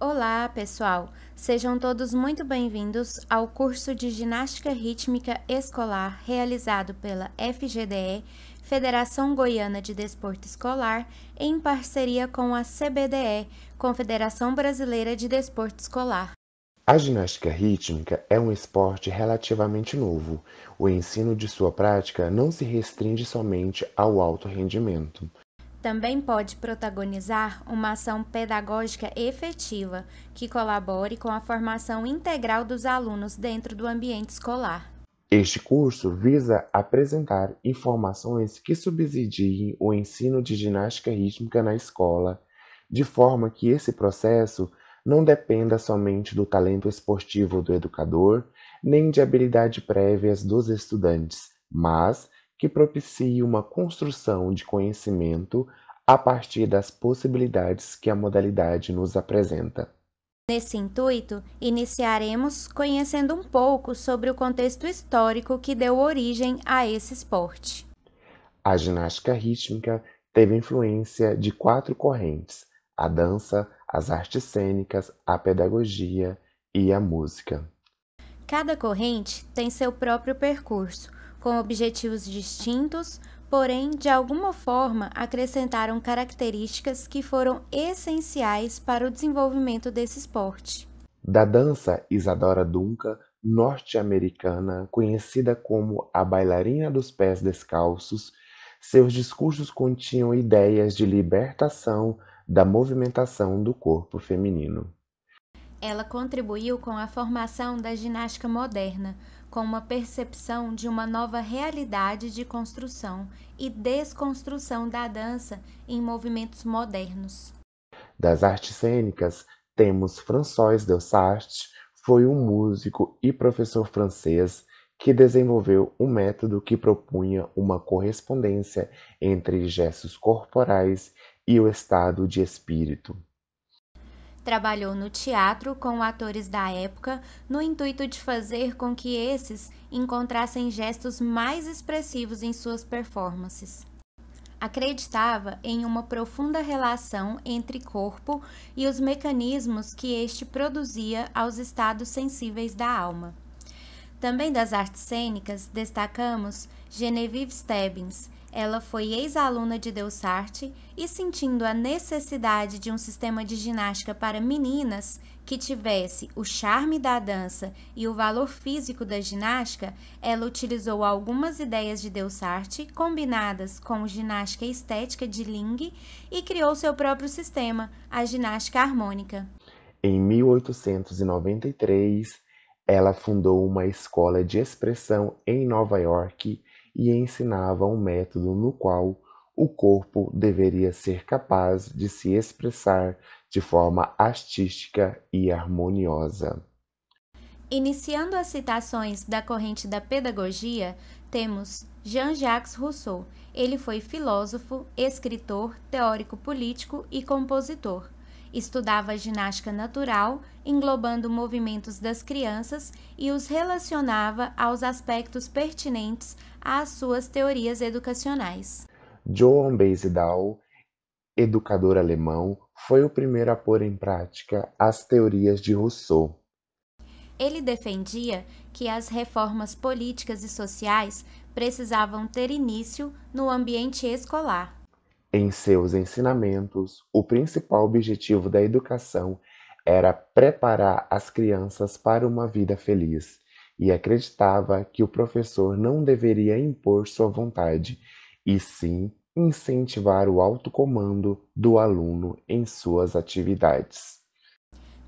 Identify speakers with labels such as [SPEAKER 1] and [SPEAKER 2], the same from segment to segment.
[SPEAKER 1] Olá, pessoal! Sejam todos muito bem-vindos ao curso de Ginástica Rítmica Escolar realizado pela FGDE, Federação Goiana de Desporto Escolar, em parceria com a CBDE, Confederação Brasileira de Desporto Escolar.
[SPEAKER 2] A ginástica rítmica é um esporte relativamente novo. O ensino de sua prática não se restringe somente ao alto rendimento
[SPEAKER 1] também pode protagonizar uma ação pedagógica efetiva que colabore com a formação integral dos alunos dentro do ambiente escolar.
[SPEAKER 2] Este curso visa apresentar informações que subsidiem o ensino de ginástica rítmica na escola, de forma que esse processo não dependa somente do talento esportivo do educador, nem de habilidades prévias dos estudantes, mas que propicie uma construção de conhecimento a partir das possibilidades que a modalidade nos apresenta.
[SPEAKER 1] Nesse intuito, iniciaremos conhecendo um pouco sobre o contexto histórico que deu origem a esse esporte.
[SPEAKER 2] A ginástica rítmica teve influência de quatro correntes: a dança, as artes cênicas, a pedagogia e a música.
[SPEAKER 1] Cada corrente tem seu próprio percurso, com objetivos distintos, porém, de alguma forma, acrescentaram características que foram essenciais para o desenvolvimento desse esporte.
[SPEAKER 2] Da dança Isadora Duncan, norte-americana, conhecida como a bailarina dos pés descalços, seus discursos continham ideias de libertação da movimentação do corpo feminino.
[SPEAKER 1] Ela contribuiu com a formação da ginástica moderna, com uma percepção de uma nova realidade de construção e desconstrução da dança em movimentos modernos.
[SPEAKER 2] Das artes cênicas, temos François Delsarte, foi um músico e professor francês que desenvolveu um método que propunha uma correspondência entre gestos corporais e o estado de espírito.
[SPEAKER 1] Trabalhou no teatro com atores da época no intuito de fazer com que esses encontrassem gestos mais expressivos em suas performances. Acreditava em uma profunda relação entre corpo e os mecanismos que este produzia aos estados sensíveis da alma. Também das artes cênicas, destacamos Genevieve Stebbins, ela foi ex-aluna de Delsarte e, sentindo a necessidade de um sistema de ginástica para meninas que tivesse o charme da dança e o valor físico da ginástica, ela utilizou algumas ideias de Delsarte combinadas com ginástica estética de Ling e criou seu próprio sistema, a ginástica harmônica.
[SPEAKER 2] Em 1893, ela fundou uma escola de expressão em Nova York e ensinava um método no qual o corpo deveria ser capaz de se expressar de forma artística e harmoniosa.
[SPEAKER 1] Iniciando as citações da corrente da pedagogia, temos Jean-Jacques Rousseau. Ele foi filósofo, escritor, teórico político e compositor. Estudava ginástica natural, englobando movimentos das crianças e os relacionava aos aspectos pertinentes às suas teorias educacionais.
[SPEAKER 2] Johann Beisidal, educador alemão, foi o primeiro a pôr em prática as teorias de Rousseau.
[SPEAKER 1] Ele defendia que as reformas políticas e sociais precisavam ter início no ambiente escolar.
[SPEAKER 2] Em seus ensinamentos, o principal objetivo da educação era preparar as crianças para uma vida feliz e acreditava que o professor não deveria impor sua vontade, e sim incentivar o autocomando comando do aluno em suas atividades.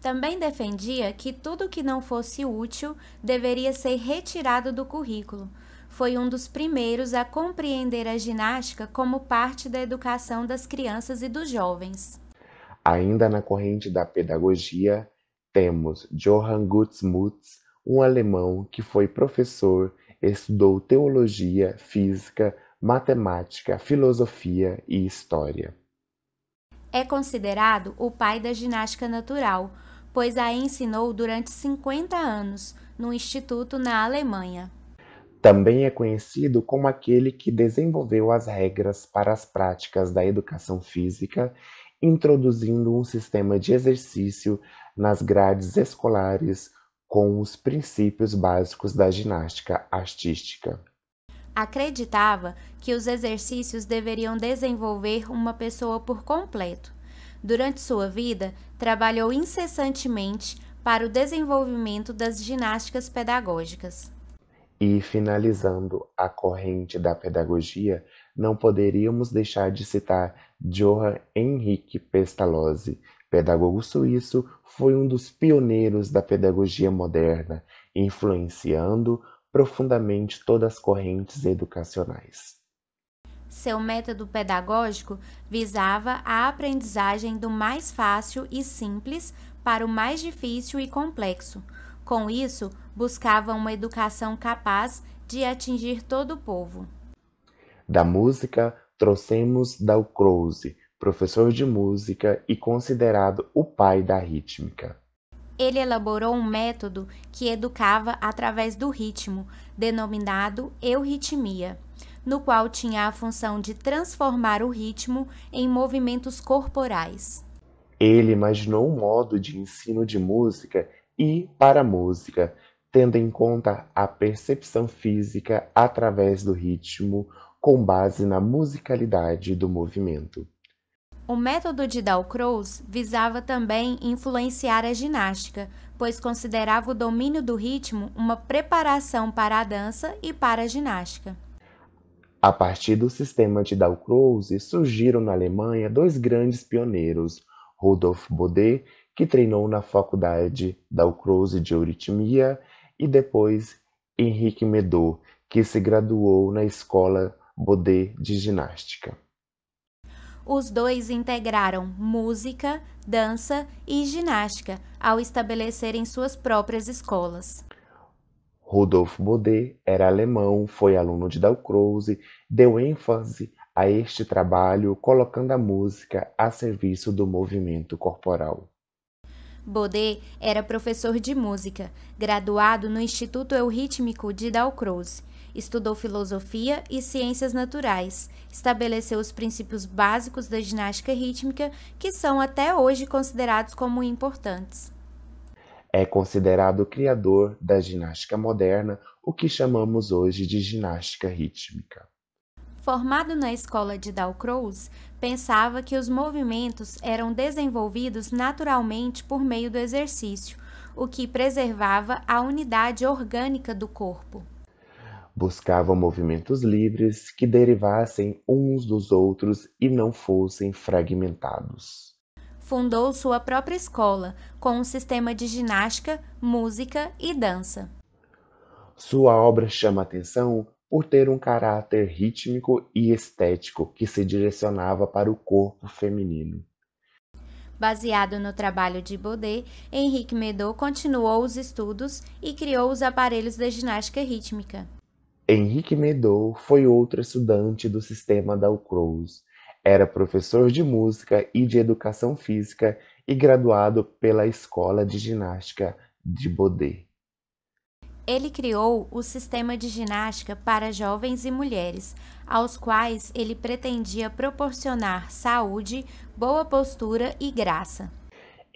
[SPEAKER 1] Também defendia que tudo que não fosse útil deveria ser retirado do currículo. Foi um dos primeiros a compreender a ginástica como parte da educação das crianças e dos jovens.
[SPEAKER 2] Ainda na corrente da pedagogia, temos Johann Gutsmuts, um alemão que foi professor, estudou teologia, física, matemática, filosofia e história.
[SPEAKER 1] É considerado o pai da ginástica natural, pois a ensinou durante 50 anos num instituto na Alemanha.
[SPEAKER 2] Também é conhecido como aquele que desenvolveu as regras para as práticas da educação física, introduzindo um sistema de exercício nas grades escolares, com os princípios básicos da ginástica artística.
[SPEAKER 1] Acreditava que os exercícios deveriam desenvolver uma pessoa por completo. Durante sua vida, trabalhou incessantemente para o desenvolvimento das ginásticas pedagógicas.
[SPEAKER 2] E finalizando a corrente da pedagogia, não poderíamos deixar de citar Johann Henrique Pestalozzi, Pedagogo suíço, foi um dos pioneiros da pedagogia moderna, influenciando profundamente todas as correntes educacionais.
[SPEAKER 1] Seu método pedagógico visava a aprendizagem do mais fácil e simples para o mais difícil e complexo. Com isso, buscava uma educação capaz de atingir todo o povo.
[SPEAKER 2] Da música, trouxemos Dal Croze, professor de música e considerado o pai da rítmica.
[SPEAKER 1] Ele elaborou um método que educava através do ritmo, denominado euritmia, no qual tinha a função de transformar o ritmo em movimentos corporais.
[SPEAKER 2] Ele imaginou um modo de ensino de música e para a música, tendo em conta a percepção física através do ritmo, com base na musicalidade do movimento.
[SPEAKER 1] O método de Dalcroze visava também influenciar a ginástica, pois considerava o domínio do ritmo uma preparação para a dança e para a ginástica.
[SPEAKER 2] A partir do sistema de Dalcroze, surgiram na Alemanha dois grandes pioneiros, Rudolf Baudet, que treinou na faculdade Dalcroze de Euritmia, e depois Henrique Medot, que se graduou na escola Baudet de ginástica
[SPEAKER 1] os dois integraram música, dança e ginástica ao estabelecerem suas próprias escolas.
[SPEAKER 2] Rudolf Baudet era alemão, foi aluno de Dalcroze, deu ênfase a este trabalho colocando a música a serviço do movimento corporal.
[SPEAKER 1] Baudet era professor de música, graduado no Instituto Eurítmico de Dalcroze, Estudou filosofia e ciências naturais. Estabeleceu os princípios básicos da ginástica rítmica, que são até hoje considerados como importantes.
[SPEAKER 2] É considerado o criador da ginástica moderna, o que chamamos hoje de ginástica rítmica.
[SPEAKER 1] Formado na escola de Dalcroze, pensava que os movimentos eram desenvolvidos naturalmente por meio do exercício, o que preservava a unidade orgânica do corpo
[SPEAKER 2] buscavam movimentos livres que derivassem uns dos outros e não fossem fragmentados.
[SPEAKER 1] Fundou sua própria escola, com um sistema de ginástica, música e dança.
[SPEAKER 2] Sua obra chama atenção por ter um caráter rítmico e estético que se direcionava para o corpo feminino.
[SPEAKER 1] Baseado no trabalho de Baudet, Henrique Medot continuou os estudos e criou os aparelhos da ginástica rítmica.
[SPEAKER 2] Henrique Medou foi outro estudante do sistema Dalcroze. Era professor de música e de educação física e graduado pela Escola de Ginástica de Bodé.
[SPEAKER 1] Ele criou o sistema de ginástica para jovens e mulheres, aos quais ele pretendia proporcionar saúde, boa postura e graça.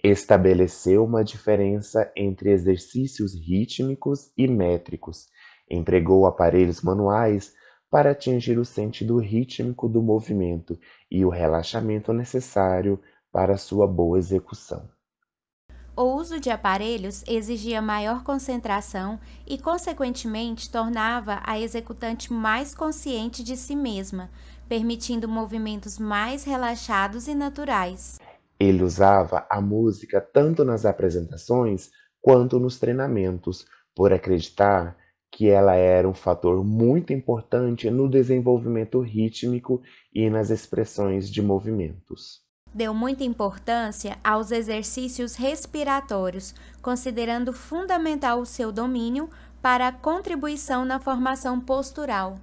[SPEAKER 2] Estabeleceu uma diferença entre exercícios rítmicos e métricos Empregou aparelhos manuais para atingir o sentido rítmico do movimento e o relaxamento necessário para sua boa execução.
[SPEAKER 1] O uso de aparelhos exigia maior concentração e, consequentemente, tornava a executante mais consciente de si mesma, permitindo movimentos mais relaxados e naturais.
[SPEAKER 2] Ele usava a música tanto nas apresentações quanto nos treinamentos, por acreditar que ela era um fator muito importante no desenvolvimento rítmico e nas expressões de movimentos.
[SPEAKER 1] Deu muita importância aos exercícios respiratórios, considerando fundamental o seu domínio para a contribuição na formação postural.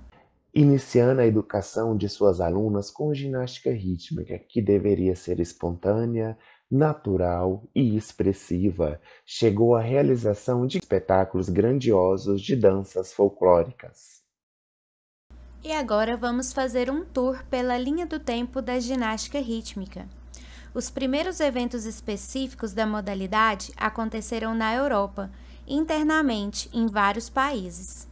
[SPEAKER 2] Iniciando a educação de suas alunas com ginástica rítmica, que deveria ser espontânea, natural e expressiva, chegou à realização de espetáculos grandiosos de danças folclóricas.
[SPEAKER 1] E agora vamos fazer um tour pela linha do tempo da ginástica rítmica. Os primeiros eventos específicos da modalidade aconteceram na Europa, internamente em vários países.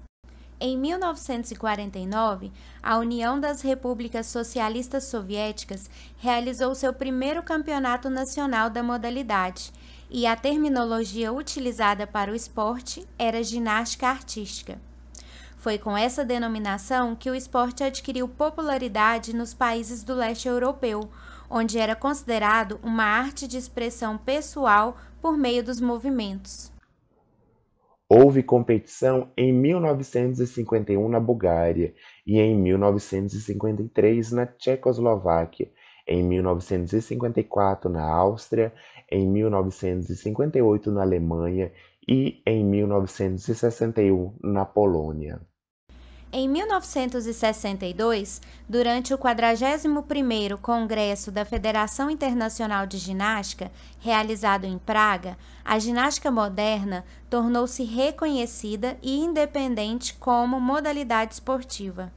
[SPEAKER 1] Em 1949, a União das Repúblicas Socialistas Soviéticas realizou seu primeiro campeonato nacional da modalidade, e a terminologia utilizada para o esporte era ginástica artística. Foi com essa denominação que o esporte adquiriu popularidade nos países do leste europeu, onde era considerado uma arte de expressão pessoal por meio dos movimentos.
[SPEAKER 2] Houve competição em 1951 na Bulgária e em 1953 na Tchecoslováquia, em 1954 na Áustria, em 1958 na Alemanha e em 1961 na Polônia.
[SPEAKER 1] Em 1962, durante o 41º Congresso da Federação Internacional de Ginástica, realizado em Praga, a ginástica moderna tornou-se reconhecida e independente como modalidade esportiva.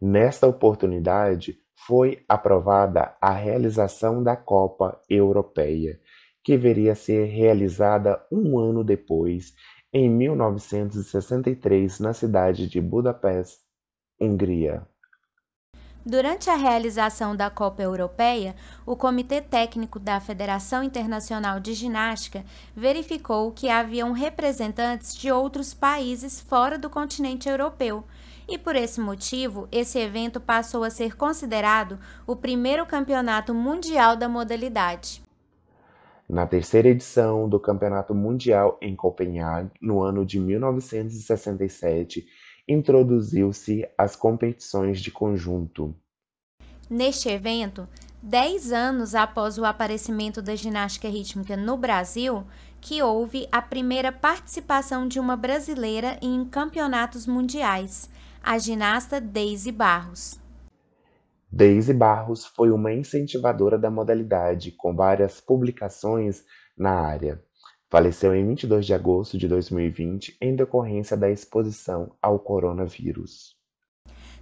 [SPEAKER 2] Nesta oportunidade, foi aprovada a realização da Copa Europeia, que veria ser realizada um ano depois em 1963 na cidade de Budapeste, Hungria.
[SPEAKER 1] Durante a realização da Copa Europeia, o Comitê Técnico da Federação Internacional de Ginástica verificou que haviam representantes de outros países fora do continente europeu. E por esse motivo, esse evento passou a ser considerado o primeiro campeonato mundial da modalidade
[SPEAKER 2] na terceira edição do Campeonato Mundial em Copenhague, no ano de 1967, introduziu-se as competições de conjunto.
[SPEAKER 1] Neste evento, dez anos após o aparecimento da ginástica rítmica no Brasil, que houve a primeira participação de uma brasileira em campeonatos mundiais, a ginasta Daisy Barros.
[SPEAKER 2] Daisy Barros foi uma incentivadora da modalidade, com várias publicações na área. Faleceu em 22 de agosto de 2020 em decorrência da exposição ao coronavírus.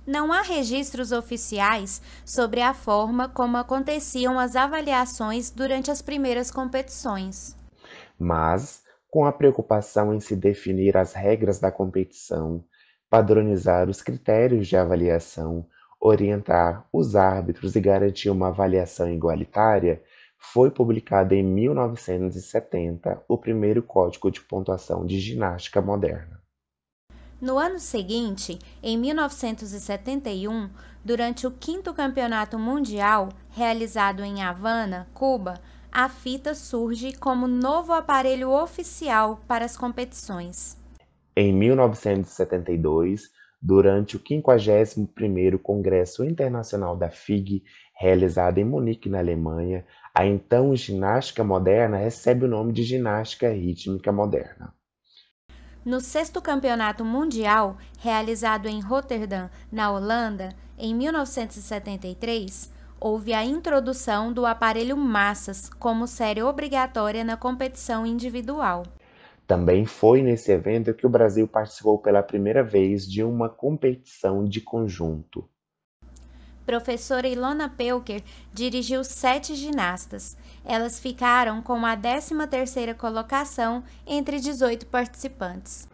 [SPEAKER 1] Não há registros oficiais sobre a forma como aconteciam as avaliações durante as primeiras competições.
[SPEAKER 2] Mas, com a preocupação em se definir as regras da competição, padronizar os critérios de avaliação, orientar os árbitros e garantir uma avaliação igualitária, foi publicado em 1970 o primeiro código de pontuação de ginástica moderna.
[SPEAKER 1] No ano seguinte, em 1971, durante o quinto campeonato mundial, realizado em Havana, Cuba, a fita surge como novo aparelho oficial para as competições.
[SPEAKER 2] Em 1972, durante o 51º Congresso Internacional da FIG, realizado em Munique, na Alemanha, a então ginástica moderna recebe o nome de ginástica rítmica moderna.
[SPEAKER 1] No sexto campeonato mundial, realizado em Rotterdam, na Holanda, em 1973, houve a introdução do aparelho massas como série obrigatória na competição individual.
[SPEAKER 2] Também foi nesse evento que o Brasil participou pela primeira vez de uma competição de conjunto.
[SPEAKER 1] Professora Ilona Pelker dirigiu sete ginastas. Elas ficaram com a 13ª colocação entre 18 participantes.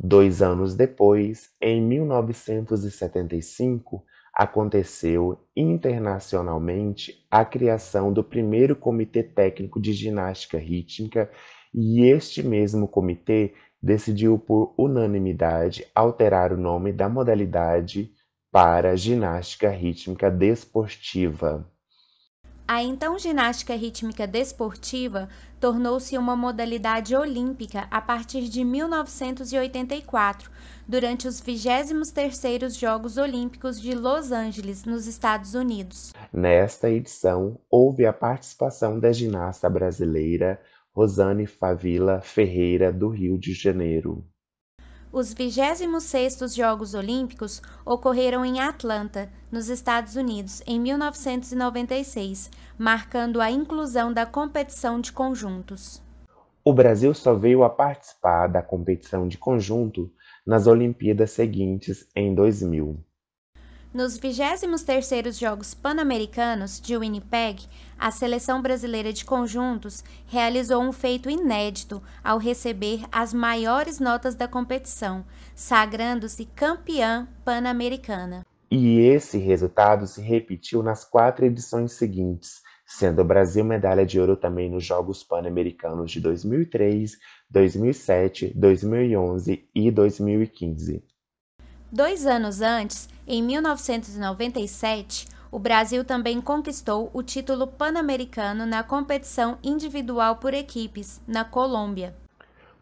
[SPEAKER 2] Dois anos depois, em 1975, aconteceu internacionalmente a criação do primeiro Comitê Técnico de Ginástica Rítmica e este mesmo comitê decidiu por unanimidade alterar o nome da modalidade para ginástica rítmica desportiva.
[SPEAKER 1] A então ginástica rítmica desportiva tornou-se uma modalidade olímpica a partir de 1984, durante os 23º Jogos Olímpicos de Los Angeles, nos Estados Unidos.
[SPEAKER 2] Nesta edição, houve a participação da ginasta brasileira Rosane Favila Ferreira, do Rio de Janeiro.
[SPEAKER 1] Os 26º Jogos Olímpicos ocorreram em Atlanta, nos Estados Unidos, em 1996, marcando a inclusão da competição de conjuntos.
[SPEAKER 2] O Brasil só veio a participar da competição de conjunto nas Olimpíadas seguintes, em 2000.
[SPEAKER 1] Nos 23 Jogos Pan-Americanos de Winnipeg, a seleção brasileira de conjuntos realizou um feito inédito ao receber as maiores notas da competição, sagrando-se campeã pan-americana.
[SPEAKER 2] E esse resultado se repetiu nas quatro edições seguintes, sendo o Brasil medalha de ouro também nos Jogos Pan-Americanos de 2003, 2007, 2011 e 2015.
[SPEAKER 1] Dois anos antes, em 1997, o Brasil também conquistou o título pan-americano na competição individual por equipes, na Colômbia.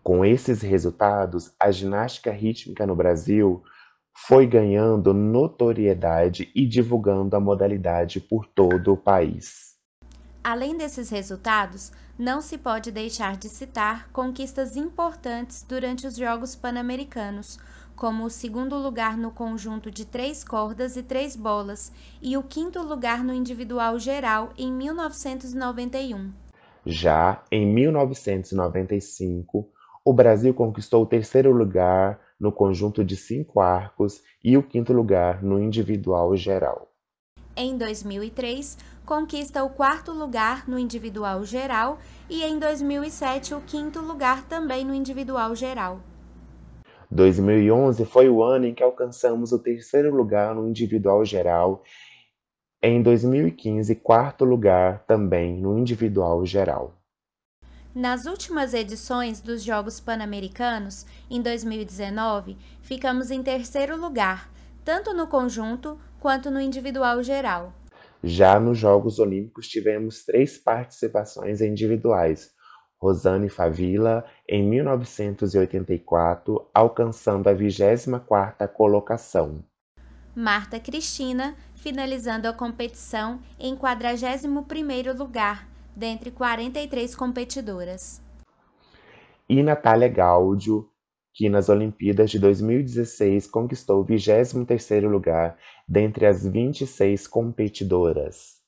[SPEAKER 2] Com esses resultados, a ginástica rítmica no Brasil foi ganhando notoriedade e divulgando a modalidade por todo o país.
[SPEAKER 1] Além desses resultados, não se pode deixar de citar conquistas importantes durante os Jogos Pan-Americanos, como o segundo lugar no conjunto de três cordas e três bolas e o quinto lugar no individual geral em 1991.
[SPEAKER 2] Já em 1995, o Brasil conquistou o terceiro lugar no conjunto de cinco arcos e o quinto lugar no individual geral.
[SPEAKER 1] Em 2003, conquista o quarto lugar no individual geral e em 2007 o quinto lugar também no individual geral.
[SPEAKER 2] 2011 foi o ano em que alcançamos o terceiro lugar no individual geral. Em 2015, quarto lugar também no individual geral.
[SPEAKER 1] Nas últimas edições dos Jogos Pan-Americanos, em 2019, ficamos em terceiro lugar, tanto no conjunto quanto no individual geral.
[SPEAKER 2] Já nos Jogos Olímpicos tivemos três participações individuais, Rosane Favila em 1984, alcançando a 24ª colocação.
[SPEAKER 1] Marta Cristina, finalizando a competição em 41º lugar, dentre 43 competidoras.
[SPEAKER 2] E Natália Gáudio, que nas Olimpíadas de 2016 conquistou o 23º lugar dentre as 26 competidoras.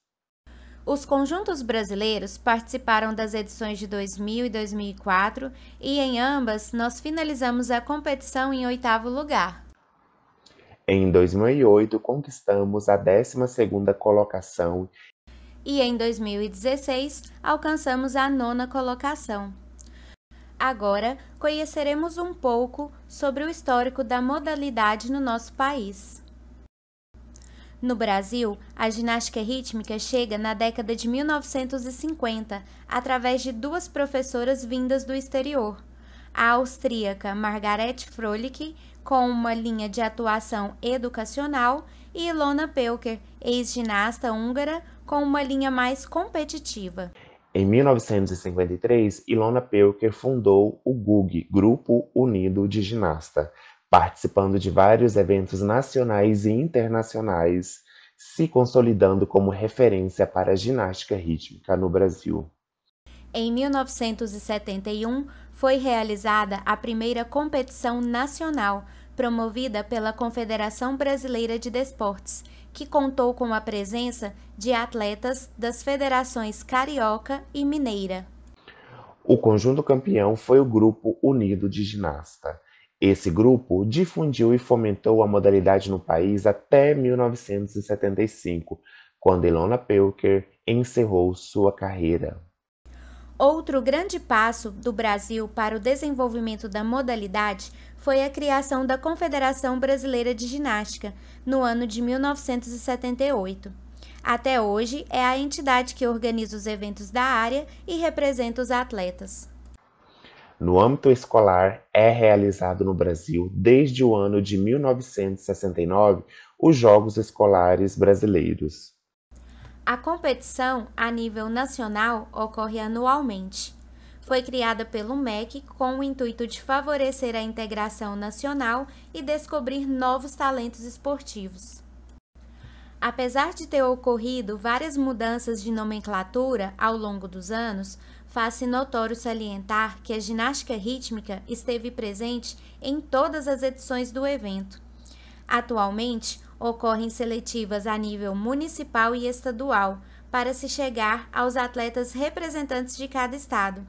[SPEAKER 1] Os conjuntos brasileiros participaram das edições de 2000 e 2004 e em ambas nós finalizamos a competição em oitavo lugar.
[SPEAKER 2] Em 2008 conquistamos a 12ª colocação
[SPEAKER 1] e em 2016 alcançamos a nona colocação. Agora conheceremos um pouco sobre o histórico da modalidade no nosso país. No Brasil, a ginástica rítmica chega na década de 1950 através de duas professoras vindas do exterior. A austríaca Margaret Froelich, com uma linha de atuação educacional, e Ilona Pelker, ex-ginasta húngara, com uma linha mais competitiva.
[SPEAKER 2] Em 1953, Ilona Pelker fundou o GUG, Grupo Unido de Ginasta, participando de vários eventos nacionais e internacionais, se consolidando como referência para a ginástica rítmica no Brasil.
[SPEAKER 1] Em 1971, foi realizada a primeira competição nacional, promovida pela Confederação Brasileira de Desportes, que contou com a presença de atletas das federações carioca e mineira.
[SPEAKER 2] O conjunto campeão foi o Grupo Unido de Ginasta, esse grupo difundiu e fomentou a modalidade no país até 1975, quando Ilona Pelker encerrou sua carreira.
[SPEAKER 1] Outro grande passo do Brasil para o desenvolvimento da modalidade foi a criação da Confederação Brasileira de Ginástica, no ano de 1978. Até hoje, é a entidade que organiza os eventos da área e representa os atletas
[SPEAKER 2] no âmbito escolar é realizado no Brasil desde o ano de 1969 os Jogos Escolares Brasileiros.
[SPEAKER 1] A competição a nível nacional ocorre anualmente. Foi criada pelo MEC com o intuito de favorecer a integração nacional e descobrir novos talentos esportivos. Apesar de ter ocorrido várias mudanças de nomenclatura ao longo dos anos, Faz-se notório salientar que a ginástica rítmica esteve presente em todas as edições do evento. Atualmente, ocorrem seletivas a nível municipal e estadual para se chegar aos atletas representantes de cada estado.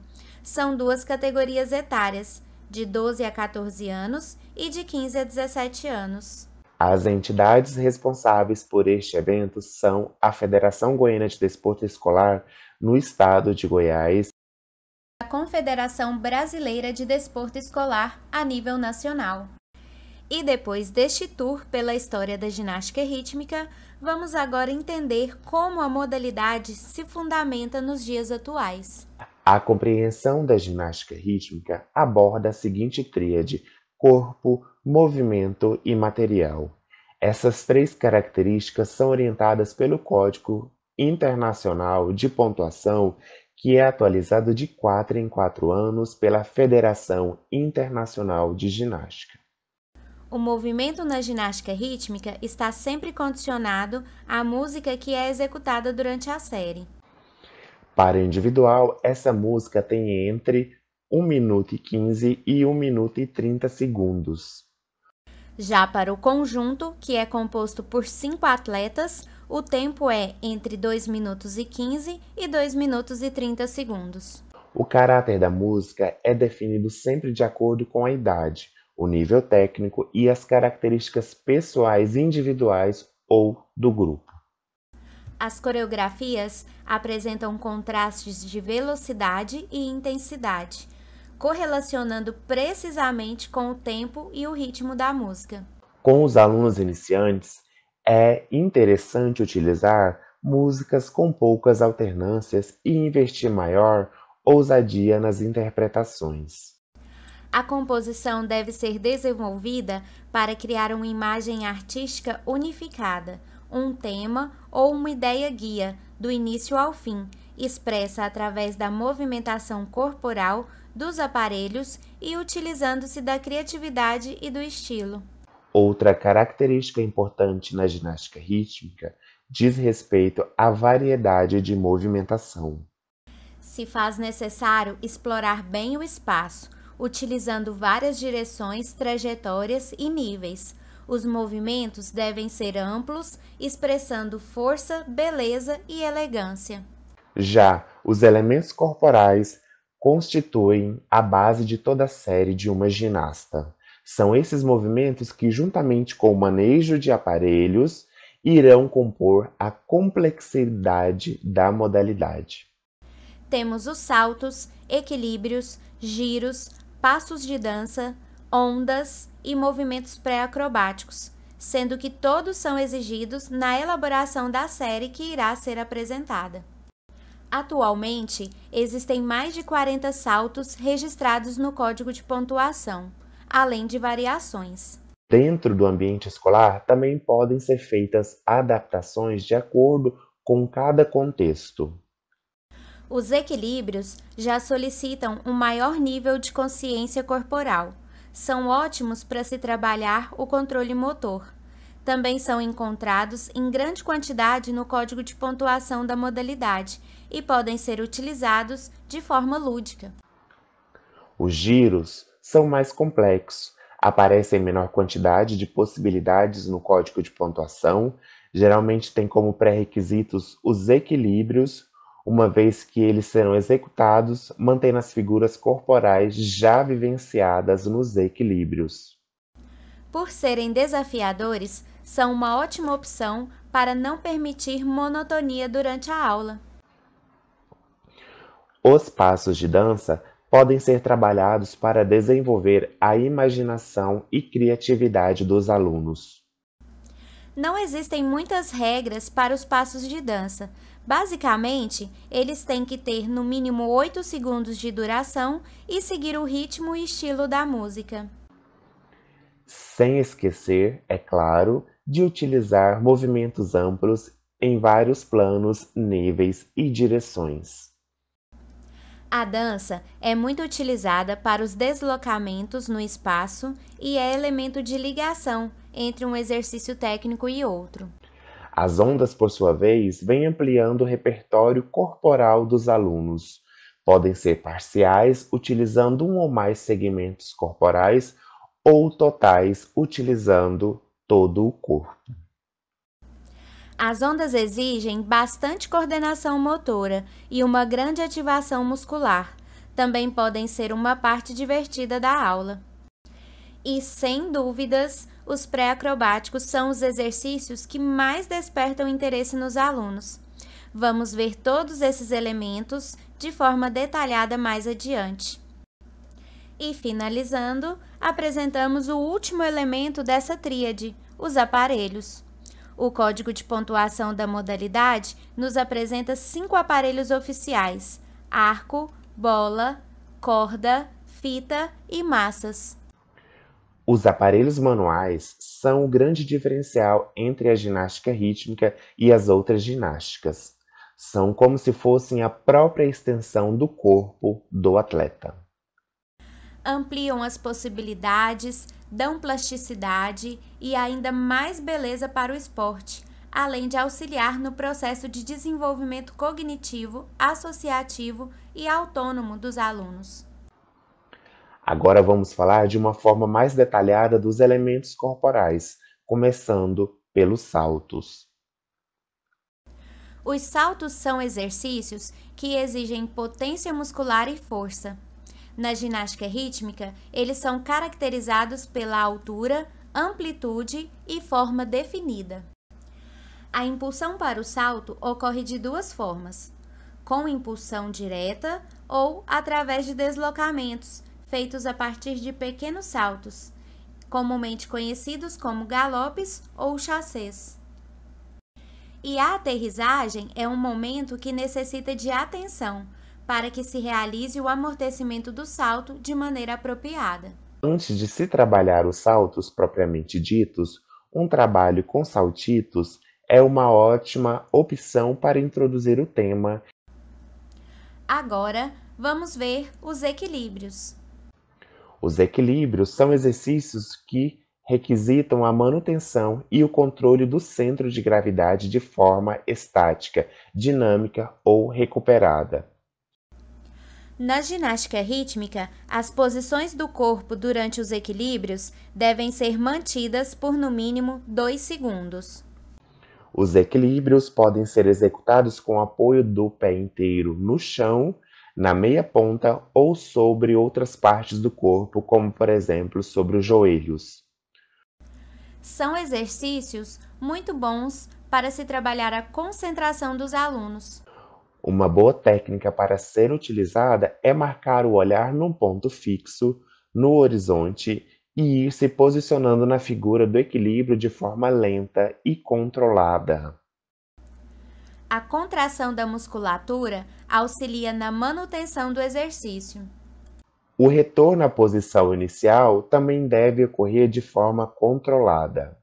[SPEAKER 1] São duas categorias etárias, de 12 a 14 anos e de 15 a 17 anos.
[SPEAKER 2] As entidades responsáveis por este evento são a Federação Goiana de Desporto Escolar no estado de Goiás,
[SPEAKER 1] Confederação Brasileira de Desporto Escolar a nível nacional. E depois deste tour pela história da ginástica rítmica, vamos agora entender como a modalidade se fundamenta nos dias atuais.
[SPEAKER 2] A compreensão da ginástica rítmica aborda a seguinte tríade: corpo, movimento e material. Essas três características são orientadas pelo Código Internacional de Pontuação que é atualizado de quatro em quatro anos pela Federação Internacional de Ginástica.
[SPEAKER 1] O movimento na ginástica rítmica está sempre condicionado à música que é executada durante a série.
[SPEAKER 2] Para o individual, essa música tem entre 1 minuto e 15 e 1 minuto e 30 segundos.
[SPEAKER 1] Já para o conjunto, que é composto por cinco atletas, o tempo é entre 2 minutos e 15 e 2 minutos e 30 segundos.
[SPEAKER 2] O caráter da música é definido sempre de acordo com a idade, o nível técnico e as características pessoais individuais ou do grupo.
[SPEAKER 1] As coreografias apresentam contrastes de velocidade e intensidade, correlacionando precisamente com o tempo e o ritmo da música.
[SPEAKER 2] Com os alunos iniciantes, é interessante utilizar músicas com poucas alternâncias e investir maior ousadia nas interpretações.
[SPEAKER 1] A composição deve ser desenvolvida para criar uma imagem artística unificada, um tema ou uma ideia guia, do início ao fim, expressa através da movimentação corporal, dos aparelhos e utilizando-se da criatividade e do estilo.
[SPEAKER 2] Outra característica importante na ginástica rítmica diz respeito à variedade de movimentação.
[SPEAKER 1] Se faz necessário explorar bem o espaço, utilizando várias direções, trajetórias e níveis. Os movimentos devem ser amplos, expressando força, beleza e elegância.
[SPEAKER 2] Já os elementos corporais constituem a base de toda a série de uma ginasta. São esses movimentos que, juntamente com o manejo de aparelhos, irão compor a complexidade da modalidade.
[SPEAKER 1] Temos os saltos, equilíbrios, giros, passos de dança, ondas e movimentos pré-acrobáticos, sendo que todos são exigidos na elaboração da série que irá ser apresentada. Atualmente, existem mais de 40 saltos registrados no código de pontuação além de variações.
[SPEAKER 2] Dentro do ambiente escolar, também podem ser feitas adaptações de acordo com cada contexto.
[SPEAKER 1] Os equilíbrios já solicitam um maior nível de consciência corporal. São ótimos para se trabalhar o controle motor. Também são encontrados em grande quantidade no código de pontuação da modalidade e podem ser utilizados de forma lúdica.
[SPEAKER 2] Os giros são mais complexos, aparecem em menor quantidade de possibilidades no código de pontuação, geralmente têm como pré-requisitos os equilíbrios, uma vez que eles serão executados mantendo as figuras corporais já vivenciadas nos equilíbrios.
[SPEAKER 1] Por serem desafiadores, são uma ótima opção para não permitir monotonia durante a aula.
[SPEAKER 2] Os passos de dança podem ser trabalhados para desenvolver a imaginação e criatividade dos alunos.
[SPEAKER 1] Não existem muitas regras para os passos de dança. Basicamente, eles têm que ter no mínimo 8 segundos de duração e seguir o ritmo e estilo da música.
[SPEAKER 2] Sem esquecer, é claro, de utilizar movimentos amplos em vários planos, níveis e direções.
[SPEAKER 1] A dança é muito utilizada para os deslocamentos no espaço e é elemento de ligação entre um exercício técnico e outro.
[SPEAKER 2] As ondas, por sua vez, vêm ampliando o repertório corporal dos alunos. Podem ser parciais, utilizando um ou mais segmentos corporais, ou totais, utilizando todo o corpo.
[SPEAKER 1] As ondas exigem bastante coordenação motora e uma grande ativação muscular. Também podem ser uma parte divertida da aula. E sem dúvidas, os pré-acrobáticos são os exercícios que mais despertam interesse nos alunos. Vamos ver todos esses elementos de forma detalhada mais adiante. E finalizando, apresentamos o último elemento dessa tríade, os aparelhos. O código de pontuação da modalidade nos apresenta cinco aparelhos oficiais: arco, bola, corda, fita e massas.
[SPEAKER 2] Os aparelhos manuais são o grande diferencial entre a ginástica rítmica e as outras ginásticas. São como se fossem a própria extensão do corpo do atleta
[SPEAKER 1] ampliam as possibilidades, dão plasticidade e ainda mais beleza para o esporte, além de auxiliar no processo de desenvolvimento cognitivo, associativo e autônomo dos alunos.
[SPEAKER 2] Agora vamos falar de uma forma mais detalhada dos elementos corporais, começando pelos saltos.
[SPEAKER 1] Os saltos são exercícios que exigem potência muscular e força. Na ginástica rítmica, eles são caracterizados pela altura, amplitude e forma definida. A impulsão para o salto ocorre de duas formas: com impulsão direta ou através de deslocamentos feitos a partir de pequenos saltos, comumente conhecidos como galopes ou chassés. E a aterrissagem é um momento que necessita de atenção para que se realize o amortecimento do salto de maneira apropriada.
[SPEAKER 2] Antes de se trabalhar os saltos propriamente ditos, um trabalho com saltitos é uma ótima opção para introduzir o tema.
[SPEAKER 1] Agora, vamos ver os equilíbrios.
[SPEAKER 2] Os equilíbrios são exercícios que requisitam a manutenção e o controle do centro de gravidade de forma estática, dinâmica ou recuperada.
[SPEAKER 1] Na ginástica rítmica, as posições do corpo durante os equilíbrios devem ser mantidas por no mínimo 2 segundos.
[SPEAKER 2] Os equilíbrios podem ser executados com apoio do pé inteiro no chão, na meia ponta ou sobre outras partes do corpo, como por exemplo sobre os joelhos.
[SPEAKER 1] São exercícios muito bons para se trabalhar a concentração dos alunos.
[SPEAKER 2] Uma boa técnica para ser utilizada é marcar o olhar num ponto fixo, no horizonte, e ir se posicionando na figura do equilíbrio de forma lenta e controlada.
[SPEAKER 1] A contração da musculatura auxilia na manutenção do exercício.
[SPEAKER 2] O retorno à posição inicial também deve ocorrer de forma controlada.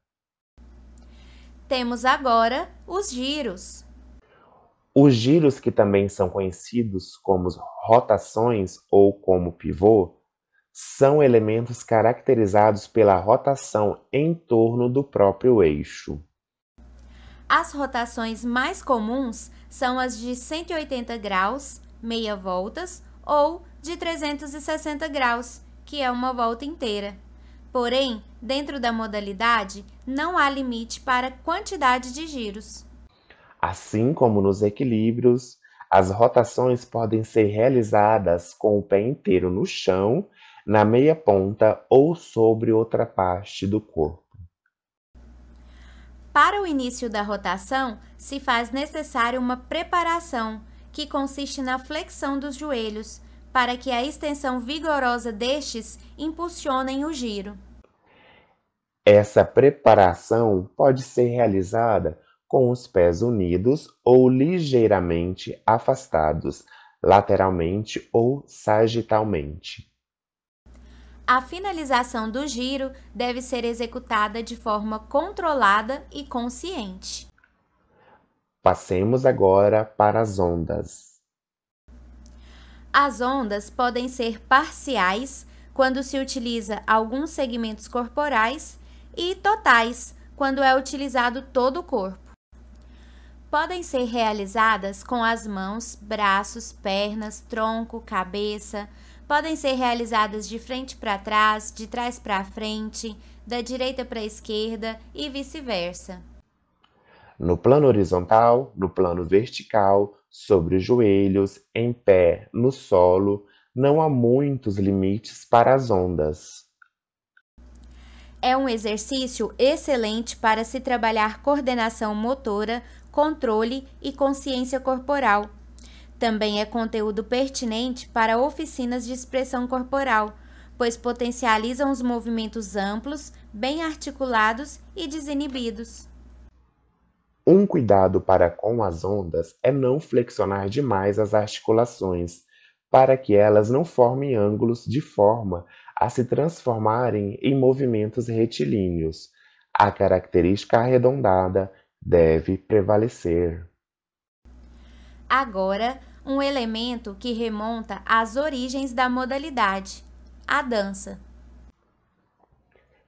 [SPEAKER 1] Temos agora os giros.
[SPEAKER 2] Os giros que também são conhecidos como rotações ou como pivô são elementos caracterizados pela rotação em torno do próprio eixo.
[SPEAKER 1] As rotações mais comuns são as de 180 graus, meia voltas, ou de 360 graus, que é uma volta inteira. Porém, dentro da modalidade, não há limite para quantidade de giros.
[SPEAKER 2] Assim como nos equilíbrios, as rotações podem ser realizadas com o pé inteiro no chão, na meia ponta ou sobre outra parte do corpo.
[SPEAKER 1] Para o início da rotação, se faz necessária uma preparação, que consiste na flexão dos joelhos, para que a extensão vigorosa destes impulsionem o giro.
[SPEAKER 2] Essa preparação pode ser realizada com os pés unidos ou ligeiramente afastados, lateralmente ou sagitalmente.
[SPEAKER 1] A finalização do giro deve ser executada de forma controlada e consciente.
[SPEAKER 2] Passemos agora para as ondas.
[SPEAKER 1] As ondas podem ser parciais, quando se utiliza alguns segmentos corporais, e totais, quando é utilizado todo o corpo podem ser realizadas com as mãos, braços, pernas, tronco, cabeça. Podem ser realizadas de frente para trás, de trás para frente, da direita para a esquerda e vice-versa.
[SPEAKER 2] No plano horizontal, no plano vertical, sobre os joelhos, em pé, no solo, não há muitos limites para as ondas.
[SPEAKER 1] É um exercício excelente para se trabalhar coordenação motora controle e consciência corporal. Também é conteúdo pertinente para oficinas de expressão corporal, pois potencializam os movimentos amplos, bem articulados e desinibidos.
[SPEAKER 2] Um cuidado para com as ondas é não flexionar demais as articulações, para que elas não formem ângulos de forma a se transformarem em movimentos retilíneos. A característica arredondada deve prevalecer.
[SPEAKER 1] Agora, um elemento que remonta às origens da modalidade, a dança.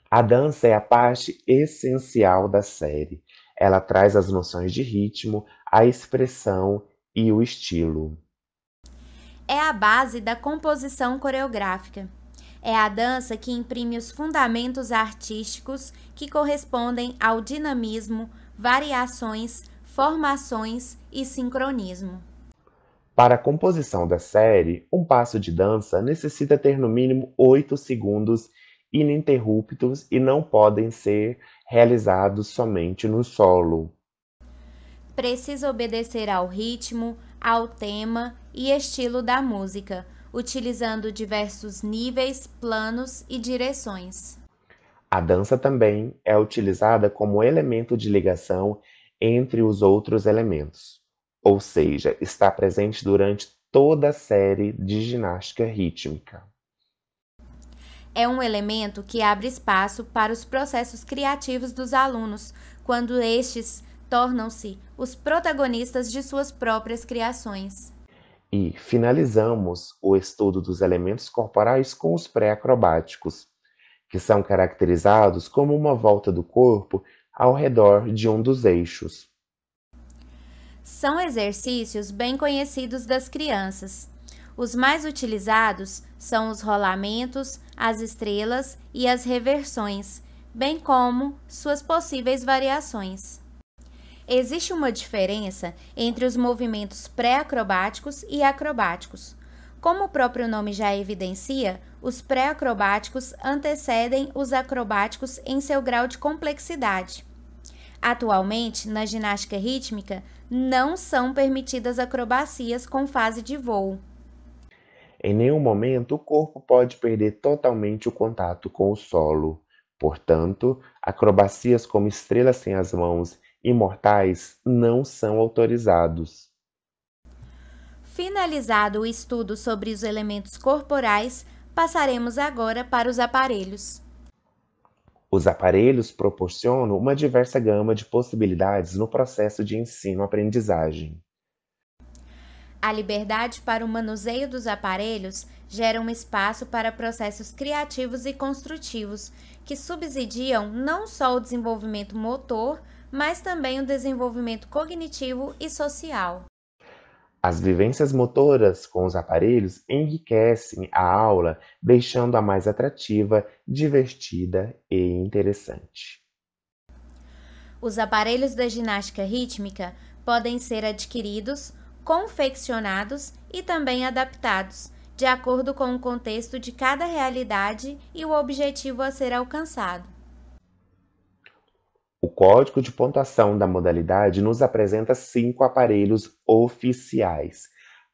[SPEAKER 2] A dança é a parte essencial da série. Ela traz as noções de ritmo, a expressão e o estilo.
[SPEAKER 1] É a base da composição coreográfica. É a dança que imprime os fundamentos artísticos que correspondem ao dinamismo, variações, formações e sincronismo.
[SPEAKER 2] Para a composição da série, um passo de dança necessita ter no mínimo 8 segundos ininterruptos e não podem ser realizados somente no solo.
[SPEAKER 1] Precisa obedecer ao ritmo, ao tema e estilo da música, utilizando diversos níveis, planos e direções.
[SPEAKER 2] A dança também é utilizada como elemento de ligação entre os outros elementos, ou seja, está presente durante toda a série de ginástica rítmica.
[SPEAKER 1] É um elemento que abre espaço para os processos criativos dos alunos, quando estes tornam-se os protagonistas de suas próprias criações.
[SPEAKER 2] E finalizamos o estudo dos elementos corporais com os pré-acrobáticos, que são caracterizados como uma volta do corpo ao redor de um dos eixos.
[SPEAKER 1] São exercícios bem conhecidos das crianças. Os mais utilizados são os rolamentos, as estrelas e as reversões, bem como suas possíveis variações. Existe uma diferença entre os movimentos pré-acrobáticos e acrobáticos. Como o próprio nome já evidencia, os pré-acrobáticos antecedem os acrobáticos em seu grau de complexidade. Atualmente, na ginástica rítmica, não são permitidas acrobacias com fase de voo.
[SPEAKER 2] Em nenhum momento o corpo pode perder totalmente o contato com o solo. Portanto, acrobacias como estrelas sem as mãos e mortais não são autorizados.
[SPEAKER 1] Finalizado o estudo sobre os elementos corporais, passaremos agora para os aparelhos.
[SPEAKER 2] Os aparelhos proporcionam uma diversa gama de possibilidades no processo de ensino-aprendizagem.
[SPEAKER 1] A liberdade para o manuseio dos aparelhos gera um espaço para processos criativos e construtivos, que subsidiam não só o desenvolvimento motor, mas também o desenvolvimento cognitivo e social.
[SPEAKER 2] As vivências motoras com os aparelhos enriquecem a aula, deixando-a mais atrativa, divertida e interessante.
[SPEAKER 1] Os aparelhos da ginástica rítmica podem ser adquiridos, confeccionados e também adaptados, de acordo com o contexto de cada realidade e o objetivo a ser alcançado.
[SPEAKER 2] O código de pontuação da modalidade nos apresenta cinco aparelhos oficiais: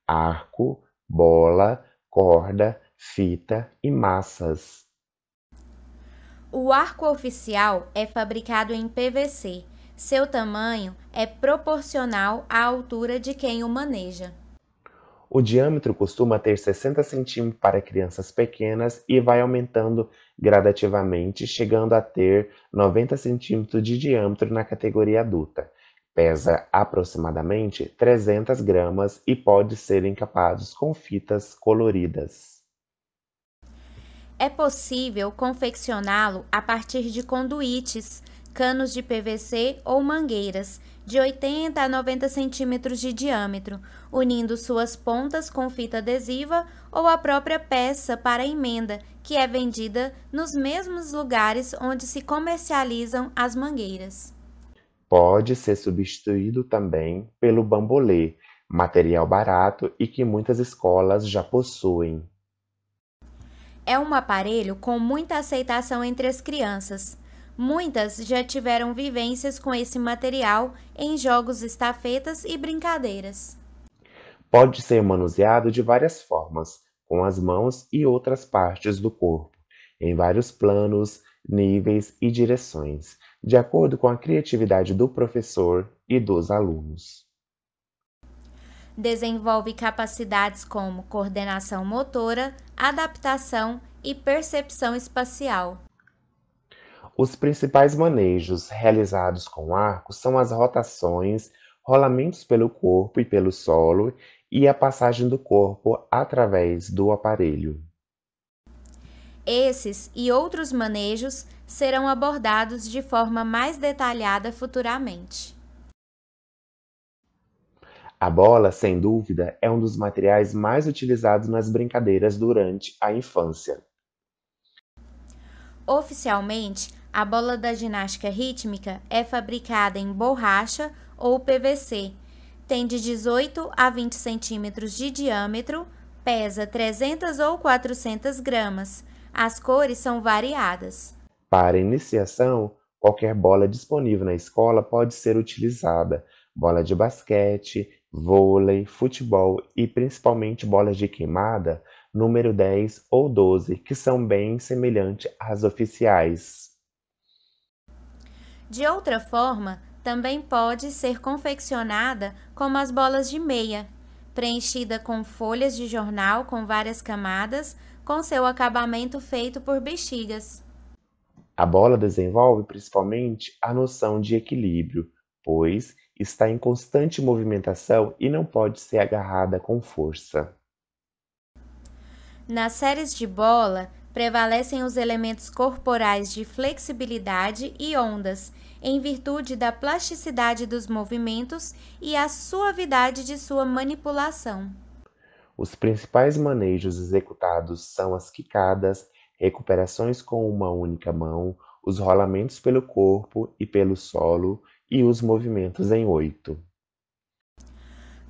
[SPEAKER 2] arco, bola, corda, fita e massas.
[SPEAKER 1] O arco oficial é fabricado em PVC. Seu tamanho é proporcional à altura de quem o maneja.
[SPEAKER 2] O diâmetro costuma ter 60 cm para crianças pequenas e vai aumentando gradativamente, chegando a ter 90 cm de diâmetro na categoria adulta. Pesa aproximadamente 300 gramas e pode ser encapados com fitas coloridas.
[SPEAKER 1] É possível confeccioná-lo a partir de conduítes, canos de PVC ou mangueiras de 80 a 90 centímetros de diâmetro, unindo suas pontas com fita adesiva ou a própria peça para emenda, que é vendida nos mesmos lugares onde se comercializam as mangueiras.
[SPEAKER 2] Pode ser substituído também pelo bambolê, material barato e que muitas escolas já possuem.
[SPEAKER 1] É um aparelho com muita aceitação entre as crianças. Muitas já tiveram vivências com esse material em jogos estafetas e brincadeiras.
[SPEAKER 2] Pode ser manuseado de várias formas, com as mãos e outras partes do corpo, em vários planos, níveis e direções, de acordo com a criatividade do professor e dos alunos.
[SPEAKER 1] Desenvolve capacidades como coordenação motora, adaptação e percepção espacial.
[SPEAKER 2] Os principais manejos realizados com arco são as rotações, rolamentos pelo corpo e pelo solo e a passagem do corpo através do aparelho.
[SPEAKER 1] Esses e outros manejos serão abordados de forma mais detalhada futuramente.
[SPEAKER 2] A bola, sem dúvida, é um dos materiais mais utilizados nas brincadeiras durante a infância.
[SPEAKER 1] Oficialmente, a bola da ginástica rítmica é fabricada em borracha ou PVC. Tem de 18 a 20 centímetros de diâmetro, pesa 300 ou 400 gramas. As cores são variadas.
[SPEAKER 2] Para iniciação, qualquer bola disponível na escola pode ser utilizada: bola de basquete, vôlei, futebol e principalmente bolas de queimada número 10 ou 12, que são bem semelhantes às oficiais.
[SPEAKER 1] De outra forma, também pode ser confeccionada como as bolas de meia, preenchida com folhas de jornal com várias camadas, com seu acabamento feito por bexigas.
[SPEAKER 2] A bola desenvolve principalmente a noção de equilíbrio, pois está em constante movimentação e não pode ser agarrada com força.
[SPEAKER 1] Nas séries de bola, prevalecem os elementos corporais de flexibilidade e ondas, em virtude da plasticidade dos movimentos e a suavidade de sua manipulação.
[SPEAKER 2] Os principais manejos executados são as quicadas, recuperações com uma única mão, os rolamentos pelo corpo e pelo solo e os movimentos em oito.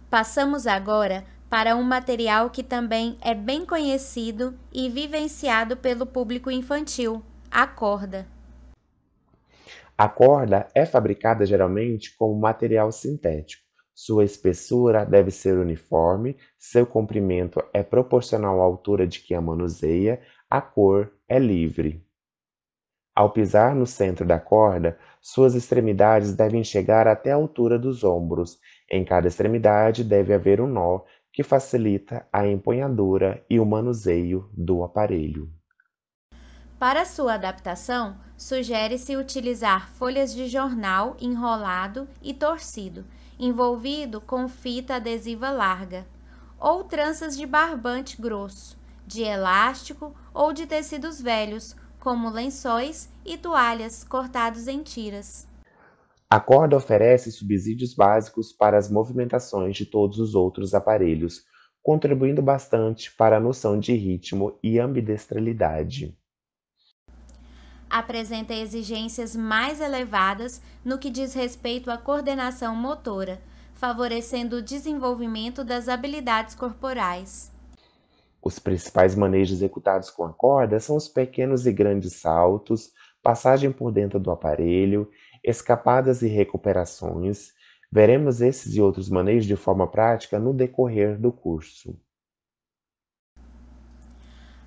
[SPEAKER 1] Passamos agora para um material que também é bem conhecido e vivenciado pelo público infantil, a corda.
[SPEAKER 2] A corda é fabricada geralmente como material sintético. Sua espessura deve ser uniforme, seu comprimento é proporcional à altura de que a manuseia, a cor é livre. Ao pisar no centro da corda, suas extremidades devem chegar até a altura dos ombros. Em cada extremidade deve haver um nó que facilita a empunhadura e o manuseio do aparelho.
[SPEAKER 1] Para sua adaptação, sugere-se utilizar folhas de jornal enrolado e torcido, envolvido com fita adesiva larga, ou tranças de barbante grosso, de elástico ou de tecidos velhos, como lençóis e toalhas cortados em tiras.
[SPEAKER 2] A corda oferece subsídios básicos para as movimentações de todos os outros aparelhos, contribuindo bastante para a noção de ritmo e ambidestralidade.
[SPEAKER 1] Apresenta exigências mais elevadas no que diz respeito à coordenação motora, favorecendo o desenvolvimento das habilidades corporais.
[SPEAKER 2] Os principais manejos executados com a corda são os pequenos e grandes saltos, passagem por dentro do aparelho escapadas e recuperações, veremos esses e outros manejos de forma prática no decorrer do curso.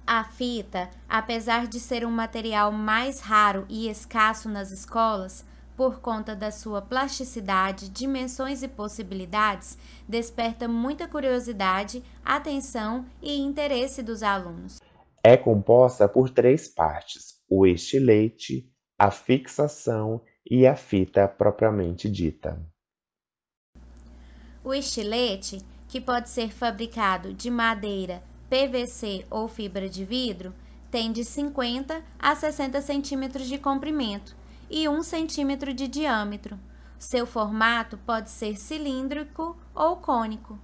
[SPEAKER 1] A fita, apesar de ser um material mais raro e escasso nas escolas, por conta da sua plasticidade, dimensões e possibilidades, desperta muita curiosidade, atenção e interesse dos alunos.
[SPEAKER 2] É composta por três partes: o estilete, a fixação e a fita propriamente dita.
[SPEAKER 1] O estilete, que pode ser fabricado de madeira, PVC ou fibra de vidro, tem de 50 a 60 centímetros de comprimento e 1 centímetro de diâmetro. Seu formato pode ser cilíndrico ou cônico.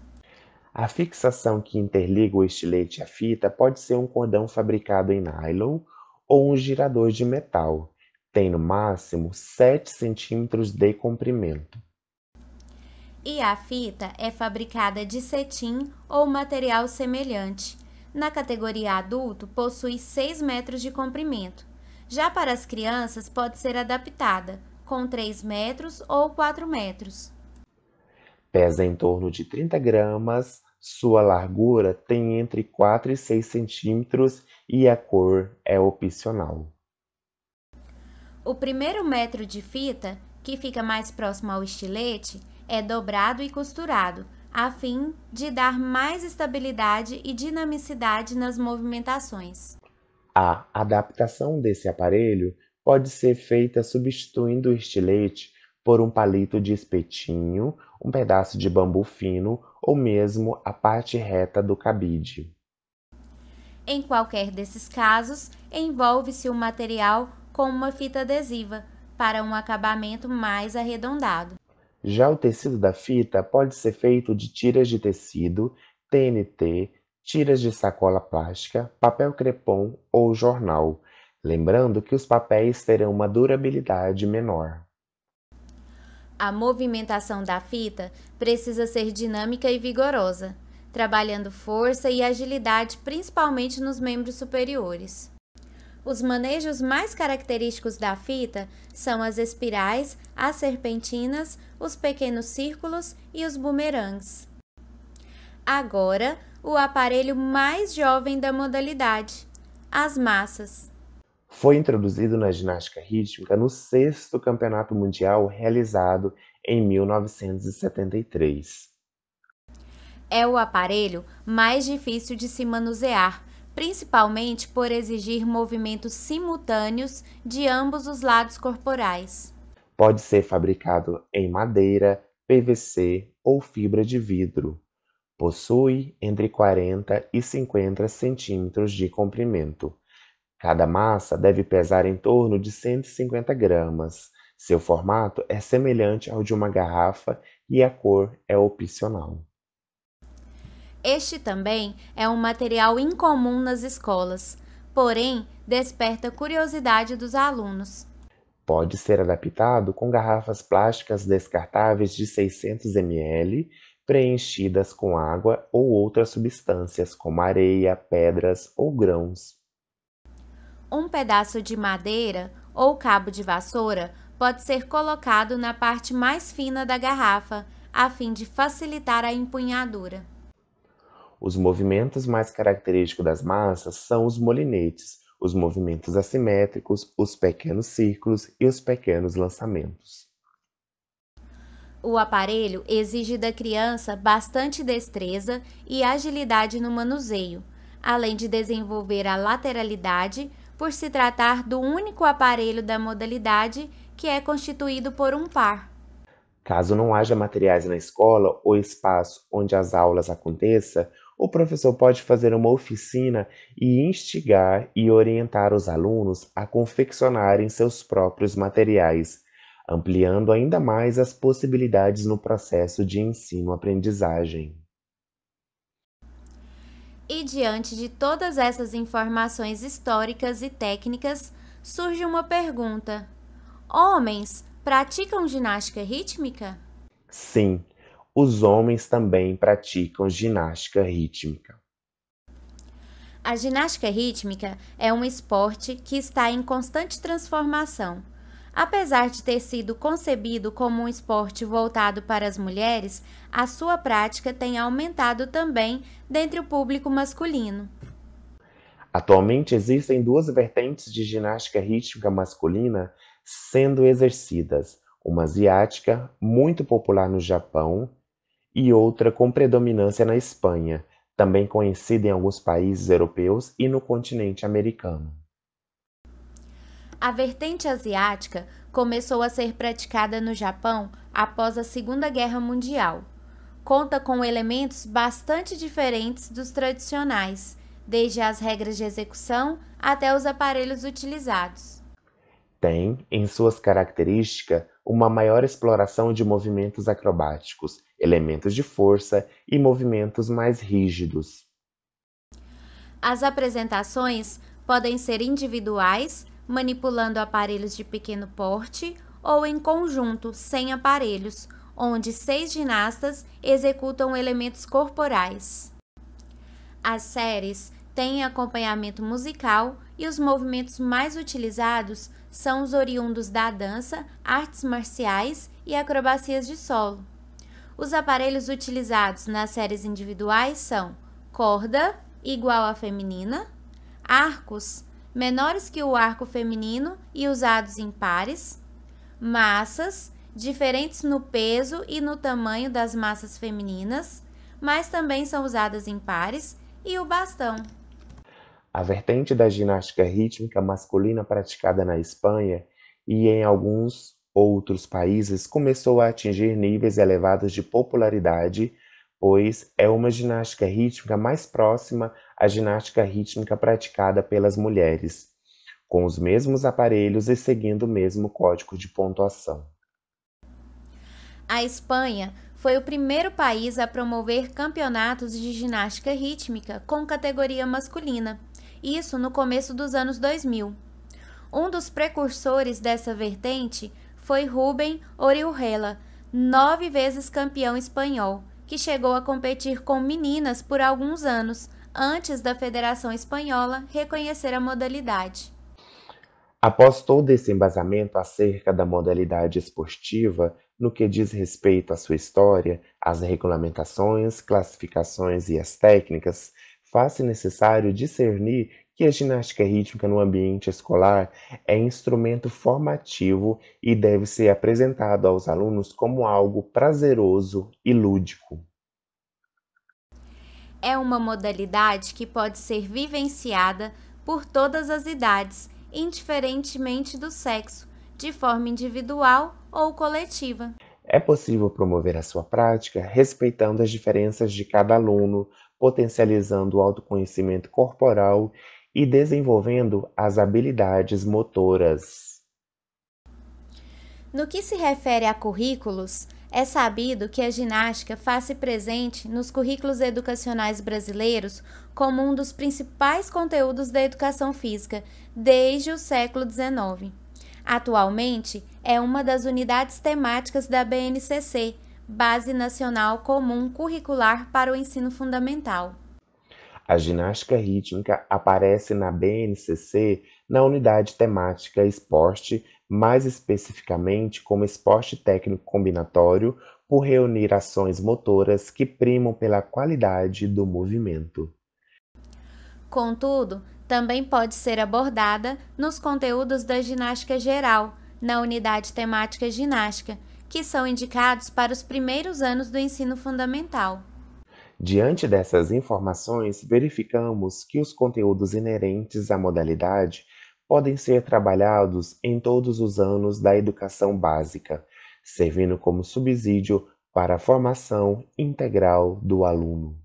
[SPEAKER 2] A fixação que interliga o estilete à fita pode ser um cordão fabricado em nylon ou um girador de metal. Tem no máximo 7 centímetros de comprimento.
[SPEAKER 1] E a fita é fabricada de cetim ou material semelhante. Na categoria adulto, possui 6 metros de comprimento. Já para as crianças, pode ser adaptada, com 3 metros ou 4 metros.
[SPEAKER 2] Pesa em torno de 30 gramas, sua largura tem entre 4 e 6 centímetros e a cor é opcional.
[SPEAKER 1] O primeiro metro de fita, que fica mais próximo ao estilete, é dobrado e costurado, a fim de dar mais estabilidade e dinamicidade nas movimentações.
[SPEAKER 2] A adaptação desse aparelho pode ser feita substituindo o estilete por um palito de espetinho, um pedaço de bambu fino ou mesmo a parte reta do cabide.
[SPEAKER 1] Em qualquer desses casos, envolve-se o material com uma fita adesiva para um acabamento mais arredondado.
[SPEAKER 2] Já o tecido da fita pode ser feito de tiras de tecido, TNT, tiras de sacola plástica, papel crepom ou jornal, lembrando que os papéis terão uma durabilidade menor.
[SPEAKER 1] A movimentação da fita precisa ser dinâmica e vigorosa, trabalhando força e agilidade principalmente nos membros superiores. Os manejos mais característicos da fita são as espirais, as serpentinas, os pequenos círculos e os bumerangues. Agora, o aparelho mais jovem da modalidade, as massas.
[SPEAKER 2] Foi introduzido na ginástica rítmica no sexto Campeonato Mundial realizado em 1973.
[SPEAKER 1] É o aparelho mais difícil de se manusear principalmente por exigir movimentos simultâneos de ambos os lados corporais.
[SPEAKER 2] Pode ser fabricado em madeira, PVC ou fibra de vidro. Possui entre 40 e 50 centímetros de comprimento. Cada massa deve pesar em torno de 150 gramas. Seu formato é semelhante ao de uma garrafa e a cor é opcional.
[SPEAKER 1] Este também é um material incomum nas escolas, porém desperta curiosidade dos alunos.
[SPEAKER 2] Pode ser adaptado com garrafas plásticas descartáveis de 600 ml, preenchidas com água ou outras substâncias, como areia, pedras ou grãos.
[SPEAKER 1] Um pedaço de madeira ou cabo de vassoura pode ser colocado na parte mais fina da garrafa, a fim de facilitar a empunhadura.
[SPEAKER 2] Os movimentos mais característicos das massas são os molinetes, os movimentos assimétricos, os pequenos círculos e os pequenos lançamentos.
[SPEAKER 1] O aparelho exige da criança bastante destreza e agilidade no manuseio, além de desenvolver a lateralidade por se tratar do único aparelho da modalidade que é constituído por um par.
[SPEAKER 2] Caso não haja materiais na escola ou espaço onde as aulas aconteçam, o professor pode fazer uma oficina e instigar e orientar os alunos a confeccionarem seus próprios materiais, ampliando ainda mais as possibilidades no processo de ensino-aprendizagem.
[SPEAKER 1] E diante de todas essas informações históricas e técnicas, surge uma pergunta: Homens praticam ginástica rítmica?
[SPEAKER 2] Sim, os homens também praticam ginástica rítmica.
[SPEAKER 1] A ginástica rítmica é um esporte que está em constante transformação. Apesar de ter sido concebido como um esporte voltado para as mulheres, a sua prática tem aumentado também dentre o público masculino.
[SPEAKER 2] Atualmente existem duas vertentes de ginástica rítmica masculina sendo exercidas: uma asiática, muito popular no Japão, e outra com predominância na Espanha, também conhecida em alguns países europeus e no continente americano.
[SPEAKER 1] A vertente asiática começou a ser praticada no Japão após a Segunda Guerra Mundial. Conta com elementos bastante diferentes dos tradicionais, desde as regras de execução até os aparelhos utilizados.
[SPEAKER 2] Tem, em suas características, uma maior exploração de movimentos acrobáticos, elementos de força e movimentos mais rígidos.
[SPEAKER 1] As apresentações podem ser individuais, manipulando aparelhos de pequeno porte, ou em conjunto, sem aparelhos, onde seis ginastas executam elementos corporais. As séries têm acompanhamento musical e os movimentos mais utilizados são os oriundos da dança, artes marciais e acrobacias de solo. Os aparelhos utilizados nas séries individuais são corda, igual à feminina, arcos, menores que o arco feminino e usados em pares, massas, diferentes no peso e no tamanho das massas femininas, mas também são usadas em pares, e o bastão.
[SPEAKER 2] A vertente da ginástica rítmica masculina praticada na Espanha e em alguns outros países começou a atingir níveis elevados de popularidade, pois é uma ginástica rítmica mais próxima à ginástica rítmica praticada pelas mulheres, com os mesmos aparelhos e seguindo o mesmo código de pontuação.
[SPEAKER 1] A Espanha foi o primeiro país a promover campeonatos de ginástica rítmica com categoria masculina isso no começo dos anos 2000. Um dos precursores dessa vertente foi Rubem Orihuela, nove vezes campeão espanhol, que chegou a competir com meninas por alguns anos antes da Federação Espanhola reconhecer a modalidade.
[SPEAKER 2] Após todo esse embasamento acerca da modalidade esportiva, no que diz respeito à sua história, às regulamentações, classificações e às técnicas, faz-se necessário discernir que a ginástica rítmica no ambiente escolar é instrumento formativo e deve ser apresentado aos alunos como algo prazeroso e lúdico.
[SPEAKER 1] É uma modalidade que pode ser vivenciada por todas as idades, indiferentemente do sexo, de forma individual ou coletiva.
[SPEAKER 2] É possível promover a sua prática respeitando as diferenças de cada aluno, potencializando o autoconhecimento corporal e desenvolvendo as habilidades motoras.
[SPEAKER 1] No que se refere a currículos, é sabido que a ginástica faz-se presente nos currículos educacionais brasileiros como um dos principais conteúdos da educação física desde o século XIX. Atualmente, é uma das unidades temáticas da BNCC, Base Nacional Comum Curricular para o Ensino Fundamental.
[SPEAKER 2] A ginástica rítmica aparece na BNCC na unidade temática esporte, mais especificamente como esporte técnico combinatório, por reunir ações motoras que primam pela qualidade do movimento.
[SPEAKER 1] Contudo, também pode ser abordada nos conteúdos da ginástica geral, na unidade temática ginástica, que são indicados para os primeiros anos do ensino fundamental.
[SPEAKER 2] Diante dessas informações, verificamos que os conteúdos inerentes à modalidade podem ser trabalhados em todos os anos da educação básica, servindo como subsídio para a formação integral do aluno.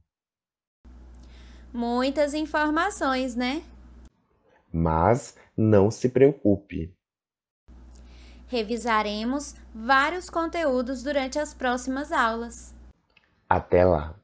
[SPEAKER 1] Muitas informações, né?
[SPEAKER 2] mas não se preocupe.
[SPEAKER 1] Revisaremos vários conteúdos durante as próximas aulas.
[SPEAKER 2] Até lá!